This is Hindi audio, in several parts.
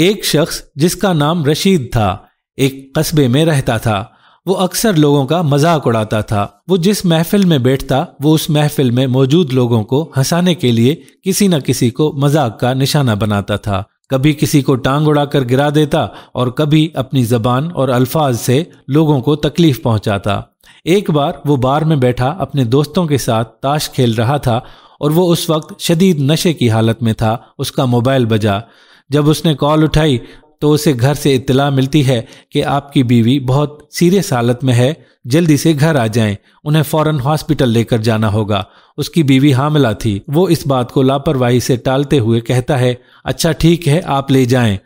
एक शख्स जिसका नाम रशीद था एक कस्बे में रहता था वो अक्सर लोगों का मजाक उड़ाता था वो जिस महफिल में बैठता वो उस महफिल में मौजूद लोगों को हंसाने के लिए किसी न किसी को मजाक का निशाना बनाता था कभी किसी को टांग उड़ाकर गिरा देता और कभी अपनी जबान और अल्फाज से लोगों को तकलीफ पहुंचाता एक बार वो बार में बैठा अपने दोस्तों के साथ ताश खेल रहा था और वो उस वक्त शदीद नशे की हालत में था उसका मोबाइल बजा जब उसने कॉल उठाई तो उसे घर से इतला मिलती है कि आपकी बीवी बहुत सीरियस हालत में है जल्दी से घर आ जाएं उन्हें फौरन हॉस्पिटल लेकर जाना होगा उसकी बीवी हामिला थी वो इस बात को लापरवाही से टालते हुए कहता है अच्छा ठीक है आप ले जाएं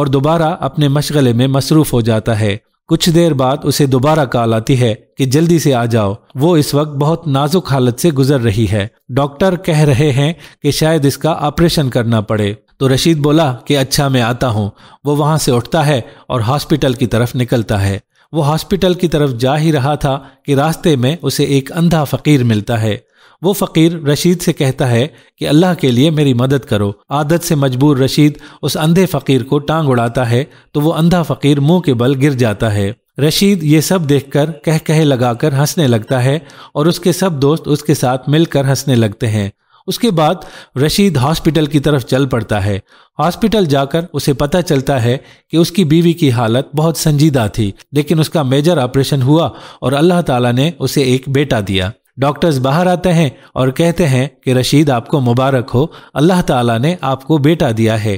और दोबारा अपने मशगले में मसरूफ हो जाता है कुछ देर बाद उसे दोबारा कॉल आती है कि जल्दी से आ जाओ वो इस वक्त बहुत नाजुक हालत से गुजर रही है डॉक्टर कह रहे हैं कि शायद इसका ऑपरेशन करना पड़े तो रशीद बोला कि अच्छा मैं आता हूँ वो वहां से उठता है और हॉस्पिटल की तरफ निकलता है वो हॉस्पिटल की तरफ जा ही रहा था कि रास्ते में उसे एक अंधा फ़कीर मिलता है वो फ़कीर रशीद से कहता है कि अल्लाह के लिए मेरी मदद करो आदत से मजबूर रशीद उस अंधे फ़कीर को टांग उड़ाता है तो वो अंधा फ़कीर मुंह के बल गिर जाता है रशीद ये सब देखकर कह कह लगाकर हंसने लगता है और उसके सब दोस्त उसके साथ मिलकर हंसने लगते हैं उसके बाद रशीद हॉस्पिटल की तरफ चल पड़ता है हॉस्पिटल जाकर उसे पता चलता है कि उसकी बीवी की हालत बहुत संजीदा थी लेकिन उसका मेजर ऑपरेशन हुआ और अल्लाह ताला ने उसे एक बेटा दिया डॉक्टर्स बाहर आते हैं और कहते हैं कि रशीद आपको मुबारक हो अल्लाह ताला ने आपको बेटा दिया है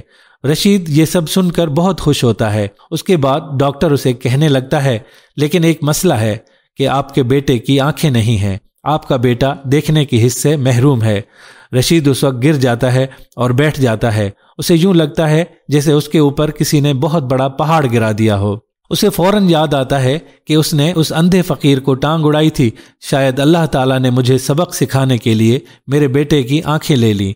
रशीद ये सब सुनकर बहुत खुश होता है उसके बाद डॉक्टर उसे कहने लगता है लेकिन एक मसला है कि आपके बेटे की आंखें नहीं हैं आपका बेटा देखने के हिस्से महरूम है रशीद उस वक्त गिर जाता है और बैठ जाता है उसे यूं लगता है जैसे उसके ऊपर किसी ने बहुत बड़ा पहाड़ गिरा दिया हो उसे फौरन याद आता है कि उसने उस अंधे फकीर को टांग उड़ाई थी शायद अल्लाह ताला ने मुझे सबक सिखाने के लिए मेरे बेटे की आंखें ले ली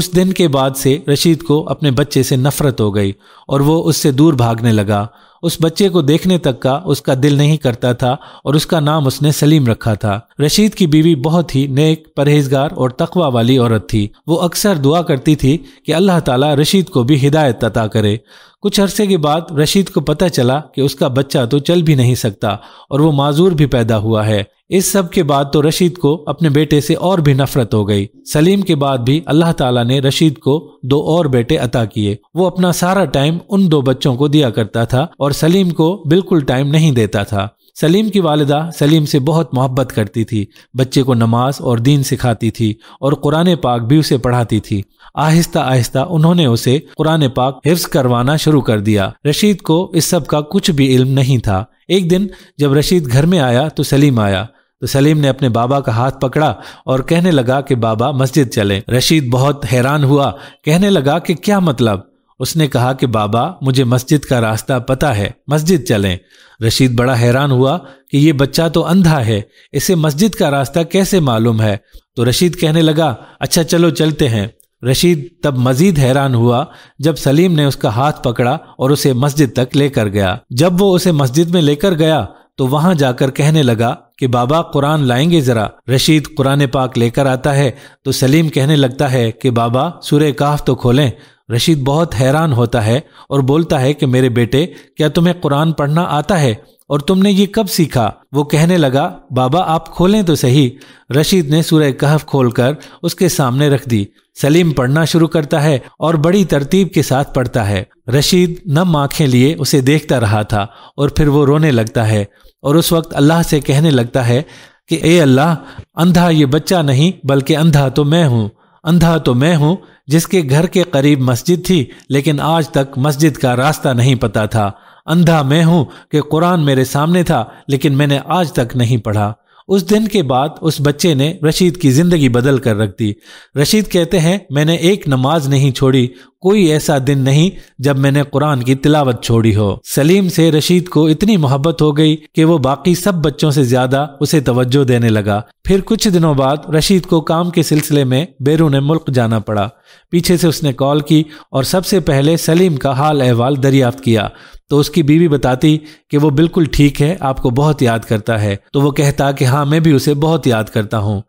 उस दिन के बाद से रशीद को अपने बच्चे से नफरत हो गई और वो उससे दूर भागने लगा उस बच्चे को देखने तक का उसका दिल नहीं करता था और उसका नाम उसने सलीम रखा था रशीद की बीवी बहुत ही नेक परहेजगार और तकवा वाली औरत थी वो अक्सर दुआ करती थी कि अल्लाह ताला रशीद को भी हिदायत अता करे कुछ अरसे के बाद रशीद को पता चला कि उसका बच्चा तो चल भी नहीं सकता और वो माजूर भी पैदा हुआ है इस सब के बाद तो रशीद को अपने बेटे से और भी नफरत हो गई सलीम के बाद भी अल्लाह ताला ने रशीद को दो और बेटे अता किए वो अपना सारा टाइम उन दो बच्चों को दिया करता था और सलीम को बिल्कुल टाइम नहीं देता था सलीम की वालदा सलीम से बहुत मोहब्बत करती थी बच्चे को नमाज और दीन सिखाती थी और कुरान पाक भी उसे पढ़ाती थी आहिस्ता आहिस्ता उन्होंने उसे कुरान पाक हिफ्स करवाना शुरू कर दिया रशीद को इस सब का कुछ भी इल्म नहीं था एक दिन जब रशीद घर में आया तो सलीम आया तो सलीम ने अपने बाबा का हाथ पकड़ा और कहने लगा कि बाबा मस्जिद चले रशीद बहुत हैरान हुआ कहने लगा कि क्या मतलब उसने कहा कि बाबा मुझे मस्जिद का रास्ता पता है मस्जिद चलें रशीद बड़ा हैरान हुआ कि ये बच्चा तो अंधा है इसे मस्जिद का रास्ता कैसे मालूम है तो रशीद कहने लगा अच्छा चलो चलते हैं रशीद तब मजीद हैरान हुआ जब सलीम ने उसका हाथ पकड़ा और उसे मस्जिद तक लेकर गया जब वो उसे मस्जिद में लेकर गया तो वहां जाकर कहने लगा कि बाबा कुरान लाएंगे जरा रशीद कुरान पाक लेकर आता है तो सलीम कहने लगता है कि बाबा सूर्य काफ तो खोलें रशीद बहुत हैरान होता है और बोलता है कि मेरे बेटे क्या तुम्हें कुरान पढ़ना आता है और तुमने ये कब सीखा वो कहने लगा बाबा आप खोलें तो सही रशीद ने सूर्य कहफ खोलकर उसके सामने रख दी सलीम पढ़ना शुरू करता है और बड़ी तरतीब के साथ पढ़ता है रशीद नम आंखें लिए उसे देखता रहा था और फिर वो रोने लगता है और उस वक्त अल्लाह से कहने लगता है कि ए अल्लाह अंधा ये बच्चा नहीं बल्कि अंधा तो मैं हूँ अंधा तो मैं हूँ जिसके घर के करीब मस्जिद थी लेकिन आज तक मस्जिद का रास्ता नहीं पता था अंधा मैं हूं कि कुरान मेरे सामने था लेकिन मैंने आज तक नहीं पढ़ा उस दिन के बाद उस बच्चे ने रशीद की ज़िंदगी बदल कर रख दी रशीद कहते हैं मैंने एक नमाज नहीं छोड़ी कोई ऐसा दिन नहीं जब मैंने कुरान की तिलावत छोड़ी हो सलीम से रशीद को इतनी मोहब्बत हो गई कि वो बाकी सब बच्चों से ज्यादा उसे तवज्जो देने लगा फिर कुछ दिनों बाद रशीद को काम के सिलसिले में बैरून मुल्क जाना पड़ा पीछे से उसने कॉल की और सबसे पहले सलीम का हाल अहवाल दरियाफ्त किया तो उसकी बीवी बताती कि वो बिल्कुल ठीक है आपको बहुत याद करता है तो वो कहता कि हाँ मैं भी उसे बहुत याद करता हूँ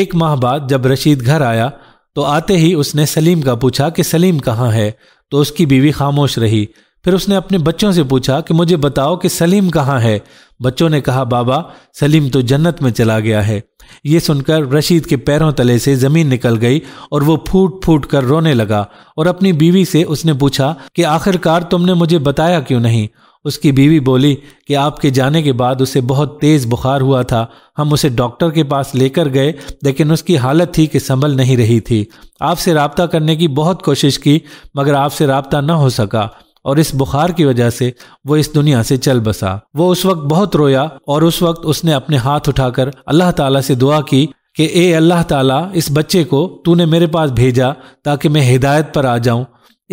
एक माह बाद जब रशीद घर आया तो आते ही उसने सलीम का पूछा कि सलीम कहाँ है तो उसकी बीवी खामोश रही फिर उसने अपने बच्चों से पूछा कि मुझे बताओ कि सलीम कहाँ है बच्चों ने कहा बाबा सलीम तो जन्नत में चला गया है ये सुनकर रशीद के पैरों तले से ज़मीन निकल गई और वो फूट फूट कर रोने लगा और अपनी बीवी से उसने पूछा कि आखिरकार तुमने मुझे बताया क्यों नहीं उसकी बीवी बोली कि आपके जाने के बाद उसे बहुत तेज़ बुखार हुआ था हम उसे डॉक्टर के पास लेकर गए लेकिन उसकी हालत थी कि संभल नहीं रही थी आपसे रबता करने की बहुत कोशिश की मगर आपसे रबता न हो सका और इस बुखार की वजह से वो इस दुनिया से चल बसा वो उस वक्त बहुत रोया और उस वक्त उसने अपने हाथ उठाकर अल्लाह ताला से दुआ की कि ए अल्लाह ताला इस बच्चे को तूने मेरे पास भेजा ताकि मैं हिदायत पर आ जाऊं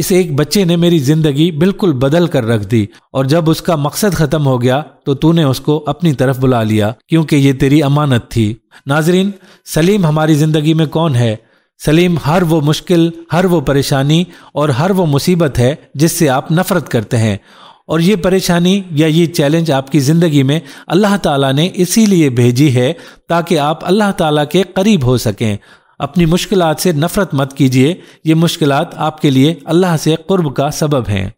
इस एक बच्चे ने मेरी ज़िंदगी बिल्कुल बदल कर रख दी और जब उसका मकसद ख़त्म हो गया तो तूने उसको अपनी तरफ बुला लिया क्योंकि ये तेरी अमानत थी नाजरीन सलीम हमारी ज़िंदगी में कौन है सलीम हर वो मुश्किल हर वो परेशानी और हर वो मुसीबत है जिससे आप नफरत करते हैं और ये परेशानी या ये चैलेंज आपकी ज़िंदगी में अल्लाह ताला ने इसीलिए भेजी है ताकि आप अल्लाह ताला के करीब हो सकें अपनी मुश्किलात से नफ़रत मत कीजिए ये मुश्किलात आपके लिए अल्लाह से कुर्ब का सबब हैं